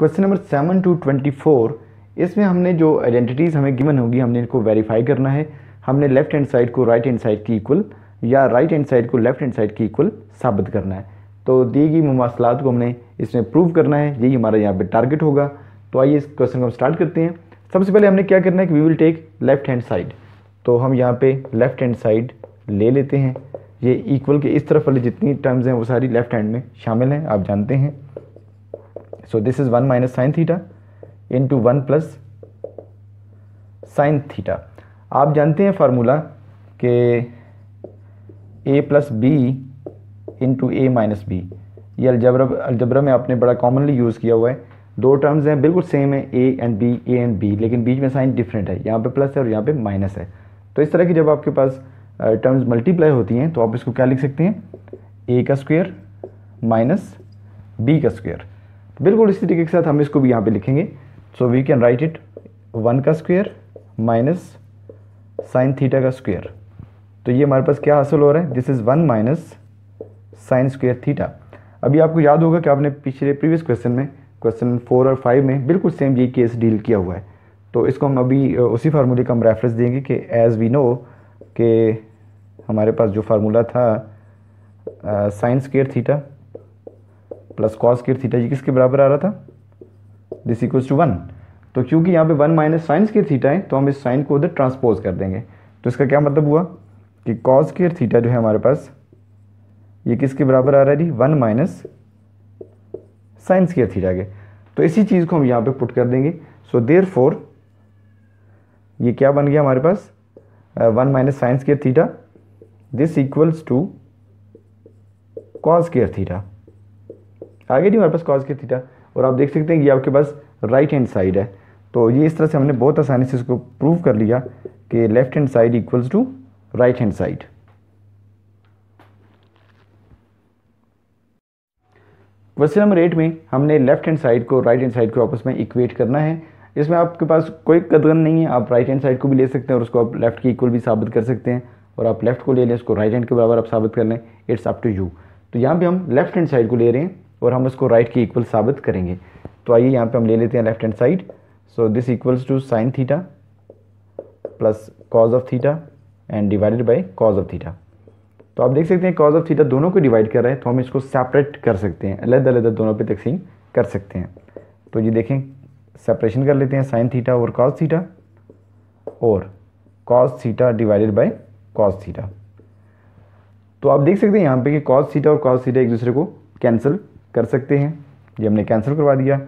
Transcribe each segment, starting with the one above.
question number seven two twenty four इसमें हमने जो आइडेंटिटीज़ हमें गिवन होगी हमने इनको वेरीफाई करना है हमने लेफ्ट हैंड साइड को राइट हैंड साइड की इक्वल या राइट हैंड साइड को लेफ्ट हैंड साइड की इक्वल साबित करना है तो दी गई मुसलात को हमने इसमें प्रूव करना है यही हमारा यहाँ पे टारगेट होगा तो आइए इस क्वेश्चन को हम स्टार्ट करते हैं सबसे पहले हमने क्या करना है कि we will take left hand side तो हम यहाँ पे लेफ्ट हैंड साइड ले लेते हैं ये इक्वल के इस तरफ वाले जितनी टर्म्स हैं वो सारी लेफ्ट हैंड में शामिल हैं आप जानते हैं this is one minus sine theta into one plus sine theta आप जानते हैं फार्मूला कि A plus B into A minus B ये अलजबरा अलजबरा में आपने बड़ा कॉमनली यूज़ किया हुआ है दो टर्म्स हैं बिल्कुल सेम है A and B A and B लेकिन बीच में साइन डिफरेंट है यहाँ पे प्लस है और यहाँ पे माइनस है तो इस तरह की जब आपके पास टर्म्स मल्टीप्लाई होती हैं तो आप इसको क्या लिख सकते हैं ए का स्क्वेयर माइनस बी का स्क्वेयर बिल्कुल इसी तरीके के साथ हम इसको भी यहाँ पे लिखेंगे so we can write it one का स्क्वेयर माइनस साइन थीटा का स्क्वेयर तो ये हमारे पास क्या हासिल हो रहा है this is one minus sine square theta अभी आपको याद होगा कि आपने पिछले प्रीवियस क्वेश्चन में क्वेश्चन फोर और फाइव में बिल्कुल सेम ये केस डील किया हुआ है तो इसको हम अभी उसी फार्मूले का हम रेफरेंस देंगे कि एज़ वी नो के हमारे पास जो फार्मूला था sine square theta plus cos square theta ये किसके बराबर आ रहा था दिस इक्वल्स टू वन तो क्योंकि यहाँ पे one minus sine square theta है तो हम इस साइन को उधर ट्रांसपोज कर देंगे तो इसका क्या मतलब हुआ कि कॉस केयर थीटा जो है हमारे पास ये किसके बराबर आ रहा है जी one minus sine square theta के तो इसी चीज़ को हम यहाँ पे पुट कर देंगे सो देर फोर ये क्या बन गया हमारे पास one minus sine square theta this equals to cos square theta आगे जी हमारे पास कॉज के थीटा और आप देख सकते हैं कि आपके पास राइट हैंड साइड है तो ये इस तरह से हमने बहुत आसानी से इसको प्रूव कर लिया कि left hand side equals to right hand side question number eight में हमने लेफ्ट हैंड साइड को राइट हैंड साइड को आपस में इक्वेट करना है इसमें आपके पास कोई कदगन नहीं है आप राइट हैंड साइड को भी ले सकते हैं और उसको आप लेफ्ट के इक्वल भी साबित कर सकते हैं और आप लेफ्ट को ले लें उसको राइट हैंड के बराबर आप साबित कर लें इट्स अप टू यू तो यहाँ पे हम लेफ्ट हैंड साइड को ले रहे हैं और हम उसको राइट के इक्वल साबित करेंगे तो आइए यहाँ पे हम ले लेते हैं left hand side so this equals to sine theta plus cos of theta and divided by cos of theta तो आप देख सकते हैं कॉज ऑफ थीटा दोनों को डिवाइड कर रहे हैं तो हम इसको सेपरेट कर सकते हैं अलग अलग दोनों पर तकसीम कर सकते हैं तो ये देखें सेपरेशन कर लेते हैं साइन थीटा और कॉज थीटा और cos theta divided by cos theta तो आप देख सकते हैं यहाँ पे कि कॉज थीटा और कॉज थीटा एक दूसरे को कैंसिल कर सकते हैं ये हमने कैंसिल करवा दिया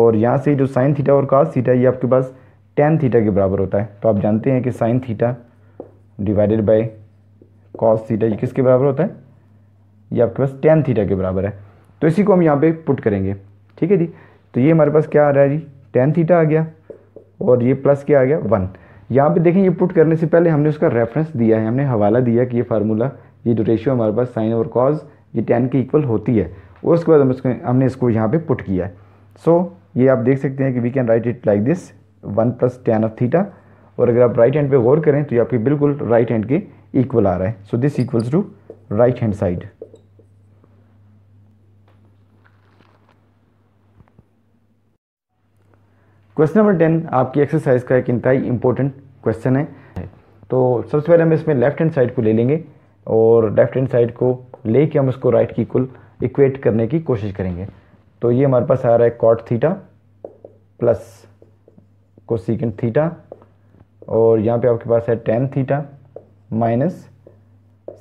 और यहाँ से जो साइन थीटा और कास थीटा ये आपके पास टेन थीटा के बराबर होता है तो आप जानते हैं कि sine theta divided by cos theta ये किसके बराबर होता है ये आपके पास टेन थीटा के बराबर है तो इसी को हम यहाँ पे पुट करेंगे ठीक है जी तो ये हमारे पास क्या आ रहा है जी टेन थीटा आ गया और ये प्लस क्या आ गया वन यहाँ पे देखें ये पुट करने से पहले हमने उसका रेफरेंस दिया है हमने हवाला दिया कि ये फार्मूला ये जो रेशियो हमारे पास साइन और कॉज ये टेन के इक्वल होती है और उसके बाद हम इसको हमने इसको यहाँ पे पुट किया है सो so, ये आप देख सकते हैं कि we can write it like this one plus tan of theta और अगर आप राइट हैंड पे गौर करें तो ये आपके बिल्कुल राइट हैंड के इक्वल आ रहा है so this equals to right hand side question number ten आपकी एक्सरसाइज का एक इंतहाई इंपॉर्टेंट क्वेश्चन है तो सबसे पहले हम इसमें लेफ्ट हैंड साइड को ले लेंगे और लेफ्ट हैंड साइड को लेके हम उसको राइट की इक्वल इक्वेट करने की कोशिश करेंगे तो ये हमारे पास आ रहा है कॉट थीटा प्लस को कोसिकन थीटा और यहाँ पे आपके पास है tan theta minus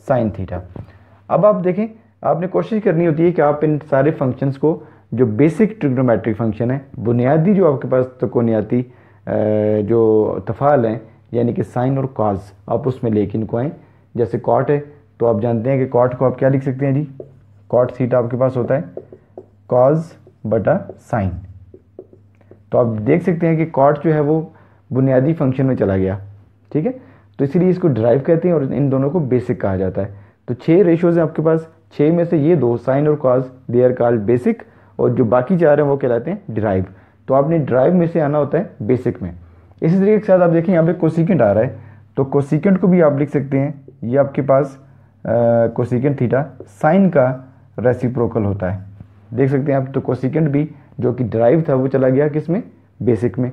sine theta अब आप देखें आपने कोशिश करनी होती है कि आप इन सारे फंक्शंस को जो बेसिक ट्रिग्नोमेट्रिक फंक्शन है बुनियादी जो आपके पास कोनियाती जो तफाल हैं यानी कि साइन और कॉज आप उसमें लेकिन को आएँ जैसे कॉट है तो आप जानते हैं कि कॉट को आप क्या लिख सकते हैं जी कॉट सीटा आपके पास होता है कॉज बटा साइन तो आप देख सकते हैं कि कॉट जो है वो बुनियादी फंक्शन में चला गया ठीक है तो इसीलिए इसको ड्राइव कहते हैं और इन दोनों को बेसिक कहा जाता है तो छः रेशोज़ हैं आपके पास छः में से ये दो साइन और cos they are call basic और जो बाकी चार हैं वो कहलाते हैं ड्राइव तो आपने ड्राइव में से आना होता है बेसिक में इसी तरीके के साथ आप देखें यहाँ पे कोसिकेंट आ रहा है तो कोसिकेंट को भी आप लिख सकते हैं ये आपके पास कोसिकेंट थीटा साइन का रेसिप्रोकल होता है देख सकते हैं आप तो कोसिकेंड भी जो कि ड्राइव था वो चला गया किस में बेसिक में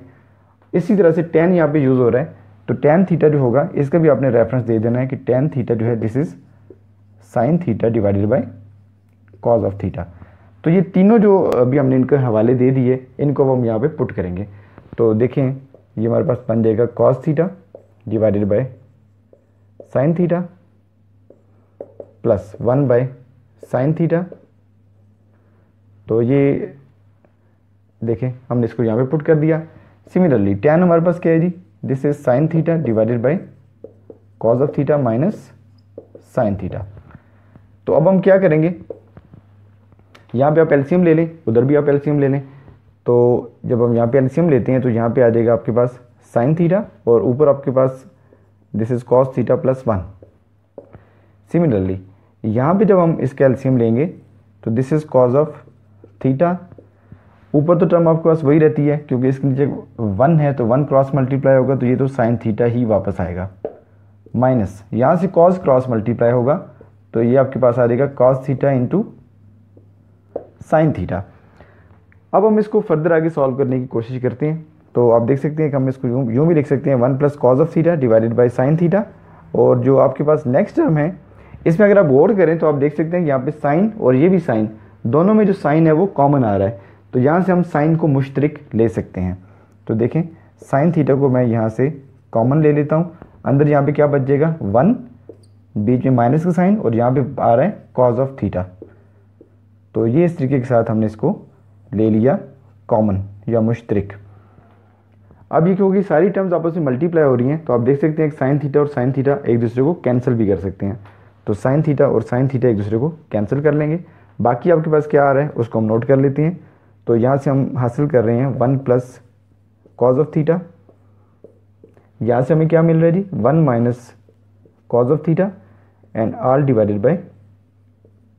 इसी तरह से टेन यहाँ पे यूज़ हो रहा है तो टेन थीटा जो होगा इसका भी आपने रेफरेंस दे देना है कि टेन थीटा जो है this is sine theta divided by cos of theta तो ये तीनों जो अभी हमने इनके हवाले दे दिए इनको हम यहाँ पे पुट करेंगे तो देखें ये हमारे पास बन जाएगा cos theta divided by sine theta plus one by sine theta तो ये देखें हमने इसको यहाँ पे पुट कर दिया सिमिलरली टेन हमारे पास क्या है जी this is sine theta divided by cos of theta minus sine theta तो अब हम क्या करेंगे यहाँ पे आप एल्सियम ले लें उधर भी आप एल्सियम ले लें तो जब हम यहाँ पे एल्सियम लेते हैं तो यहाँ पे आ जाएगा आपके पास साइन थीटा और ऊपर आपके पास this is cos theta plus one similarly यहाँ पे जब हम इसके एल्शियम लेंगे तो this is cos of theta ऊपर तो टर्म आपके पास वही रहती है क्योंकि इसके नीचे वन है तो वन क्रॉस मल्टीप्लाई होगा तो ये तो साइन थीटा ही वापस आएगा माइनस यहाँ से कॉज क्रॉस मल्टीप्लाई होगा तो ये आपके पास आ जाएगा cos theta into sine theta अब हम इसको फर्दर आगे सॉल्व करने की कोशिश करते हैं तो आप देख सकते हैं कि हम इसको यूँ यूँ भी देख सकते हैं one plus cos of theta divided by sine theta और जो आपके पास नेक्स्ट टर्म है इसमें अगर आप गौर करें तो आप देख सकते हैं यहाँ पे साइन और ये भी साइन दोनों में जो साइन है वो कॉमन आ रहा है तो यहाँ से हम साइन को मुश्तरक ले सकते हैं तो देखें साइन थीटा को मैं यहाँ से कॉमन ले लेता हूँ अंदर यहाँ पे क्या बच जाएगा वन बीच में माइनस का साइन और यहाँ पे आ रहा है कॉज ऑफ थीटा तो ये इस तरीके के साथ हमने इसको ले लिया कॉमन या मुश्तरक अब ये क्योंकि सारी टर्म्स आपस में मल्टीप्लाई हो रही हैं तो आप देख सकते हैं एक साइन थीटा और साइन थीटा एक दूसरे को कैंसिल भी कर सकते हैं तो साइन थीटा और साइन थीटा एक दूसरे को कैंसिल कर लेंगे बाकी आपके पास क्या आ रहा है उसको हम नोट कर लेते हैं तो यहाँ से हम हासिल कर रहे हैं one plus cos of theta यहाँ से हमें क्या मिल रहा है जी one minus cos of theta and are divided by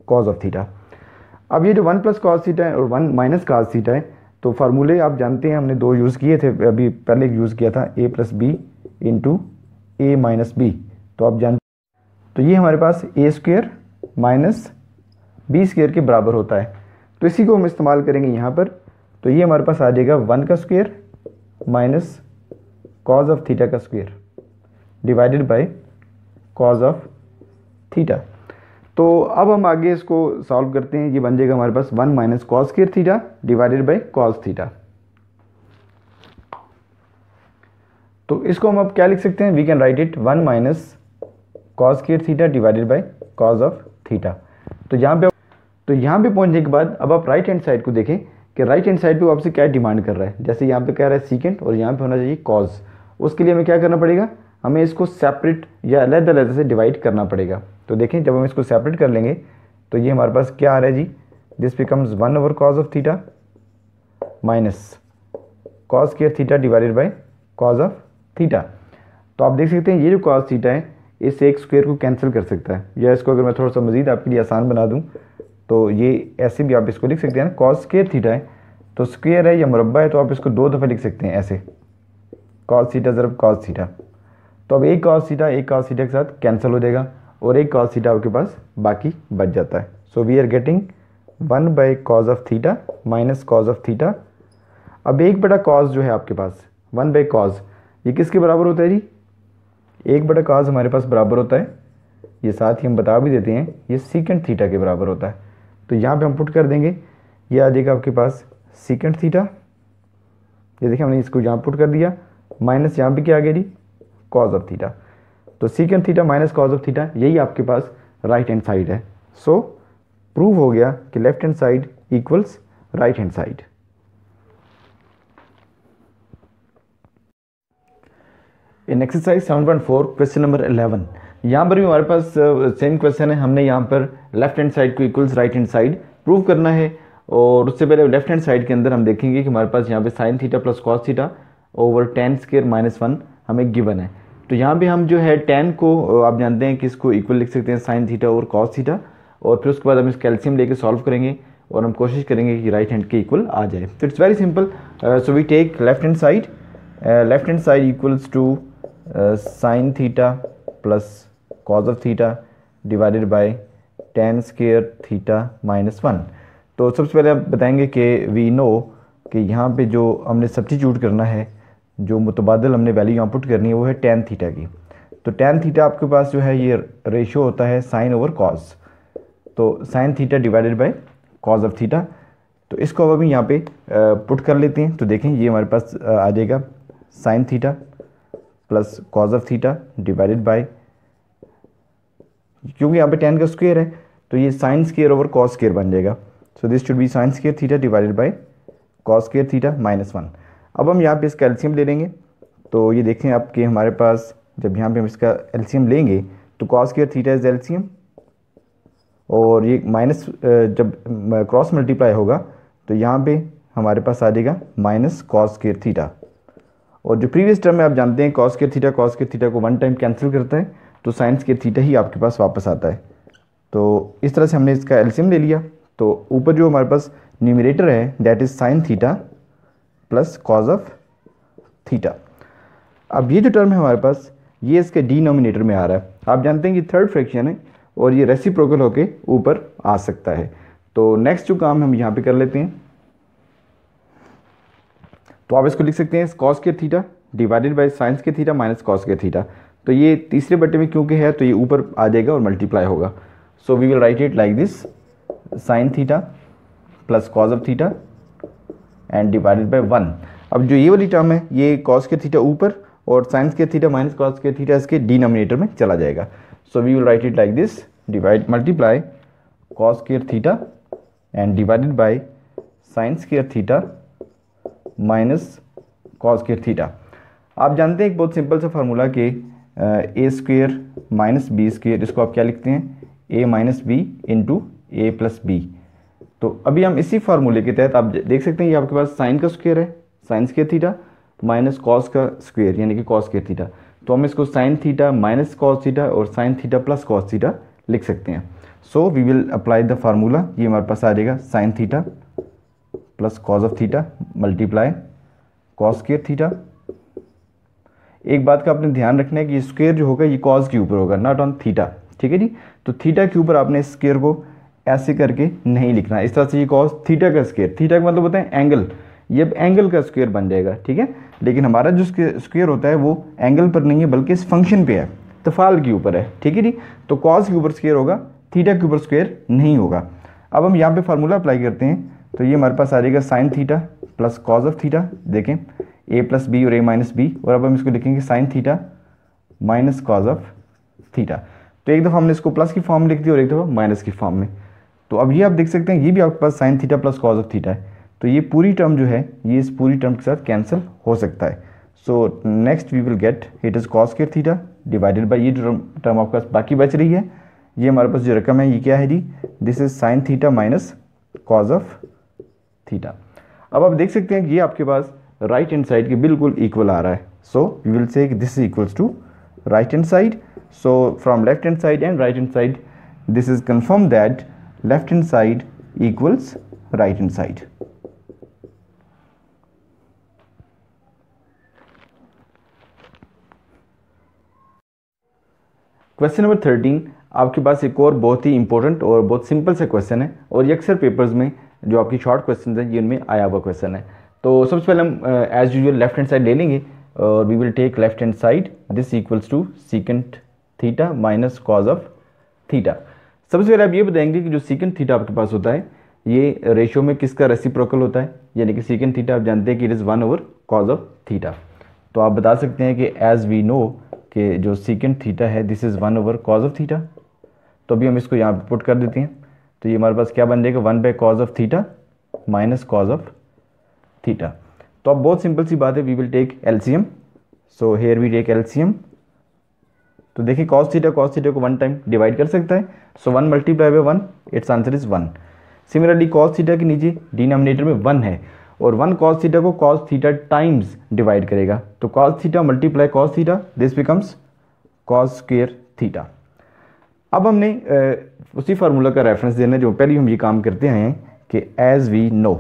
cos of theta अब ये जो वन प्लस कॉज थीटा है और वन माइनस कॉज थीटा है तो फार्मूले आप जानते हैं हमने दो यूज़ किए थे अभी पहले यूज़ किया था A plus B into A minus B तो आप जानते तो ये हमारे पास A square minus B square के बराबर होता है तो इसी को हम इस्तेमाल करेंगे यहाँ पर तो ये हमारे पास आ जाएगा वन का square minus cos of theta का square divided by cos of theta तो अब हम आगे इसको सॉल्व करते हैं ये बन जाएगा हमारे पास one minus cos square theta divided by cos theta तो इसको हम अब क्या लिख सकते हैं we can write it one minus cos square theta divided by cos of theta तो यहाँ पे तो यहाँ पे पहुँचने के बाद अब आप राइट हैंड साइड को देखें कि राइट हैंड साइड पे आपसे क्या डिमांड कर रहा है जैसे यहाँ पे कह रहा है सीकेंड और यहाँ पे होना चाहिए कॉज उसके लिए हमें क्या करना पड़ेगा हमें इसको सेपरेट या अलग अलग से डिवाइड करना पड़ेगा तो देखें जब हम इसको सेपरेट कर लेंगे तो ये हमारे पास क्या आ रहा है जी this becomes one over cos of theta minus cos square theta divided by cos of theta तो आप देख सकते हैं ये जो कॉज थीटा है इस एक स्क्वेयर को कैंसिल कर सकता है या इसको अगर मैं थोड़ा सा मज़ीद आपके लिए आसान बना दूँ तो ये ऐसे भी आप इसको लिख सकते हैं ना कॉस स्केयर थीटा है तो स्क्वेयर है या मुरबा है तो आप इसको दो दफ़ा लिख सकते हैं ऐसे कॉस सीटा ज़रब कॉस सीटा तो अब एक कॉस सीटा एक कॉस सीटा के साथ कैंसिल हो जाएगा और एक कॉस सीटा आपके पास बाकी बच जाता है so we are getting one by cos of theta minus cos of theta अब एक बटा कॉज जो है आपके पास वन बाई कॉज ये किसके बराबर होता है जी एक बटा काज हमारे पास बराबर होता है ये साथ ही हम बता भी देते हैं ये सिकेंड थीटा के बराबर होता है तो यहाँ पे हम पुट कर देंगे ये आ जाएगा आपके पास सिकेंड थीटा ये देखिए हमने इसको यहाँ पुट कर दिया माइनस यहाँ पे क्या आ गया जी कॉज ऑफ थीटा तो secant theta minus cos of theta यही आपके पास राइट हैंड साइड है सो so, प्रूव हो गया कि left hand side equals right hand side in exercise 7.4 question number 11 यहाँ पर भी हमारे पास सेम uh, क्वेश्चन है हमने यहाँ पर लेफ्ट हैंड साइड को equals right hand side prove करना है और उससे पहले लेफ्ट हैंड साइड के अंदर हम देखेंगे कि हमारे पास यहाँ पे sine theta plus cos theta over tan square minus one हमें गिवन है तो यहाँ पे हम जो है टेन को uh, आप जानते हैं कि इसको इक्वल लिख सकते हैं साइन थीटा और कॉस थीटा और फिर उसके बाद हम इस कैल्शियम लेके सॉल्व करेंगे और हम कोशिश करेंगे कि राइट हैंड के इक्वल आ जाए तो it's very simple so we take left hand side left hand side equals to sine theta plus cos of theta divided by tan square theta minus one तो सबसे पहले आप बताएंगे कि वी नो कि यहाँ पे जो हमने सब्टीट्यूट करना है जो मुतबादल हमने वैल्यू यहाँ पुट करनी है वो है टेन थीटा की तो टेन थीटा आपके पास जो है ये रेशो होता है साइन ओवर कॉज तो sine theta divided by cos of theta तो इसको अब हम यहाँ पे पुट कर लेते हैं तो देखें ये हमारे पास आ जाएगा sine theta plus cos of theta divided by क्योंकि यहाँ पे टेन का स्क्वेयर है तो ये sine square over cos square बन जाएगा so this should be sine square theta divided by cos square theta minus one अब हम यहाँ पे इसका एल्सीम ले लेंगे तो ये देखें आपके हमारे पास जब यहाँ पे हम इसका एल्शियम लेंगे तो cos square theta is LCM और ये माइनस जब क्रॉस मल्टीप्लाई होगा तो यहाँ पे हमारे पास आ जाएगा माइनस कॉस केयर थीटा और जो प्रीवियस टर्म में आप जानते हैं कॉस के थीटा कॉस के थीटा को वन टाइम कैंसिल करते हैं तो साइंस के थीटा ही आपके पास वापस आता है तो इस तरह से हमने इसका एल्सियम ले लिया तो ऊपर जो हमारे पास न्यूमिनेटर है that is sine theta plus cos of theta अब ये जो टर्म है हमारे पास ये इसके डिनोमिनेटर में आ रहा है आप जानते हैं कि थर्ड फ्रैक्शन है और ये रेसिप्रोकल होके ऊपर आ सकता है तो नेक्स्ट जो काम हम यहाँ पे कर लेते हैं तो आप इसको लिख सकते हैं कॉस के थीटा डिवाइडेड बाई साइंस के थीटा माइनस कॉस के थीटा तो ये तीसरे बट्टे में क्योंकि है तो ये ऊपर आ जाएगा और मल्टीप्लाई होगा so we will write it like this sine theta plus cos of theta and divided by one अब जो ये वाली टर्म है ये कॉस के थीटा ऊपर और साइंस के थीटा माइनस कॉस के थीटा इसके डिनोमिनेटर में चला जाएगा so we will write it like this divide multiply cos square theta and divided by sine square theta minus cos के थीटा आप जानते हैं एक बहुत सिंपल सा फार्मूला कि A square minus B square इसको आप क्या लिखते हैं A minus B into A plus B तो अभी हम इसी फार्मूले के तहत आप देख सकते हैं कि आपके पास साइन का स्क्वेयर है sine square theta minus cos का स्क्वेयर यानी कि कॉस केयर थीटा तो हम इसको sine theta minus cos theta और sine theta plus cos theta लिख सकते हैं so we will apply the formula ये हमारे पास आ जाएगा sine theta plus cos of theta multiply cos square theta एक बात का आपने ध्यान रखना है कि स्क्वेयर जो होगा ये कॉज के ऊपर होगा नॉट ऑन थीटा ठीक है जी तो थीटा के ऊपर आपने स्केयर को ऐसे करके नहीं लिखना इस तरह से ये कॉज थीटा का स्केयर थीटा का मतलब होता है एंगल ये अब एंगल का स्क्वेयर बन जाएगा ठीक है लेकिन हमारा जो स्क्वेयर होता है वो एंगल पर नहीं है बल्कि इस फंक्शन पे है तफाल के ऊपर है ठीक है जी तो कॉज के ऊपर स्क्वेयर होगा थीटा के ऊपर स्क्वेयर नहीं होगा अब हम यहाँ पे फार्मूला अप्लाई करते हैं तो ये हमारे पास आ जाएगा sine theta plus cos of theta देखें ए प्लस बी और ए माइनस बी और अब हम इसको लिखेंगे sine theta minus cos of theta तो एक दफ़ा हमने इसको प्लस की फॉर्म में लिख दी और एक दफ़ा माइनस की फॉर्म में तो अब ये आप देख सकते हैं ये भी आपके पास sine theta plus cos of theta है तो ये पूरी टर्म जो है ये इस पूरी टर्म के साथ कैंसिल हो सकता है so next we will get it is cos square theta divided by ये जो टर्म आपके पास बाकी बच रही है ये हमारे पास जो रकम है ये क्या है जी this is sine theta minus cos of theta अब आप देख सकते हैं कि ये आपके पास राइट हैंड साइड के बिल्कुल इक्वल आ रहा है so you will say this is equals to right hand side so from left hand side and right hand side this is confirm that left hand side equals right hand side question number thirteen आपके पास एक और बहुत ही important और बहुत simple सा question है और ये अक्सर पेपर्स में जो आपकी शॉर्ट क्वेश्चन है ये उनमें आया हुआ क्वेश्चन है तो सबसे पहले हम as usual left hand side ले लेंगे और we will take left hand side this equals to secant theta minus cos of theta सबसे पहले आप ये बताएंगे कि जो सिकेंड थीटा आपके पास होता है ये रेशियो में किसका रेसिप्रोकल होता है यानी कि सिकेंड थीटा आप जानते हैं कि it is one over cos of theta तो आप बता सकते हैं कि एज वी नो कि जो सीकेंड थीटा है this is one over cos of theta तो अभी हम इसको यहाँ पर पुट कर देते हैं तो ये हमारे पास क्या बन जाएगा one by cos of theta minus cos of theta तो अब बहुत सिंपल सी बात है we will take LCM so here we take LCM तो देखिए कॉस थीटा कॉस थीटा को वन टाइम डिवाइड कर सकता है so one multiply by one it's answer is one similarly cos theta के नीचे डिनोमिनेटर में वन है और वन कॉस थीटा को कॉस थीटा टाइम्स डिवाइड करेगा तो cos theta multiply cos theta this becomes cos square theta अब हमने उसी फार्मूला का रेफरेंस देना है जो पहले हम ये काम करते आए हैं कि एज़ वी नो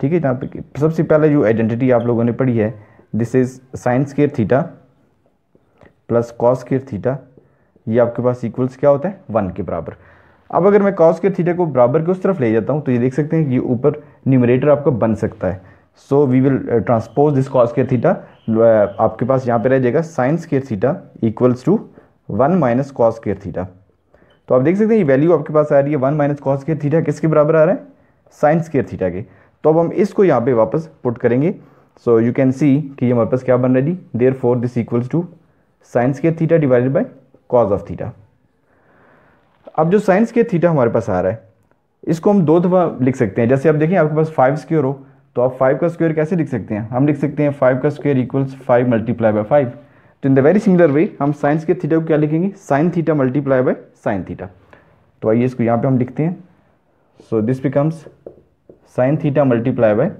ठीक है जहाँ पे सबसे पहले जो आइडेंटिटी आप लोगों ने पढ़ी है this is sine square theta plus cos square theta ये आपके पास इक्वल्स क्या होता है वन के बराबर अब अगर मैं कॉस के थीटा को बराबर के उस तरफ ले जाता हूँ तो ये देख सकते हैं कि ऊपर न्यूमरेटर आपका बन सकता है so we will transpose this cos square theta आपके पास यहाँ पे रह जाएगा sine square theta equals to one minus cos square theta तो आप देख सकते हैं ये वैल्यू आपके पास आ रही है वन माइनस कॉस के थीटा किसके बराबर आ रहा है साइंस केयर थीटा के तो अब हम इसको यहाँ पे वापस पुट करेंगे सो यू कैन सी कि ये हमारे पास क्या बन रहा है therefore this equals to sine square theta divided by cos of theta अब जो साइंस केयर थीटा हमारे पास आ रहा है इसको हम दो दफ़ा लिख सकते हैं जैसे आप देखें आपके पास फाइव स्क्योर हो तो आप फाइव का स्क्वायर कैसे लिख सकते हैं हम लिख सकते हैं फाइव का square equals five multiply by five तो in the very similar way हम साइंस के थीटा को क्या लिखेंगे sine theta multiply by sine theta तो आइए इसको यहाँ पे हम लिखते हैं so this becomes sine theta multiply by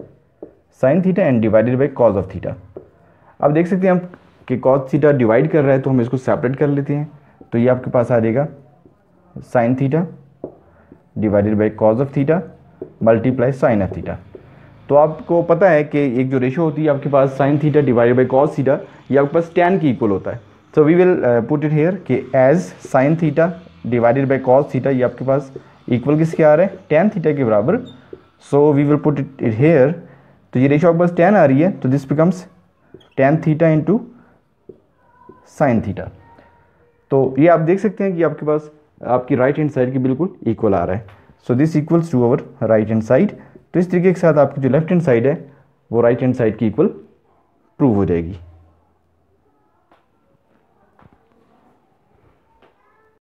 sine theta and divided by cos of theta अब देख सकते हैं हम कि कॉज थीटा डिवाइड कर रहा है तो हम इसको सेपरेट कर लेते हैं तो ये आपके पास आ जाएगा sine theta divided by cos of theta multiply sine of theta तो आपको पता है कि एक जो रेशो होती है आपके पास sine theta divide by cos theta ये आपके पास टेन की इक्वल होता है so we will put it here कि as sine theta divided by cos theta ये आपके पास इक्वल किसके आ रहे हैं टेन थीटा के बराबर so we will put it it here तो ये रेशो आपके पास टेन आ रही है तो this becomes tan theta into sine theta तो ये आप देख सकते हैं कि आपके पास आपकी राइट हैंड साइड के बिल्कुल इक्वल आ रहा है so this equals to our right hand side तो इस तरीके के साथ आपकी जो लेफ्ट हैंड साइड है वो राइट हैंड साइड की इक्वल प्रूव हो जाएगी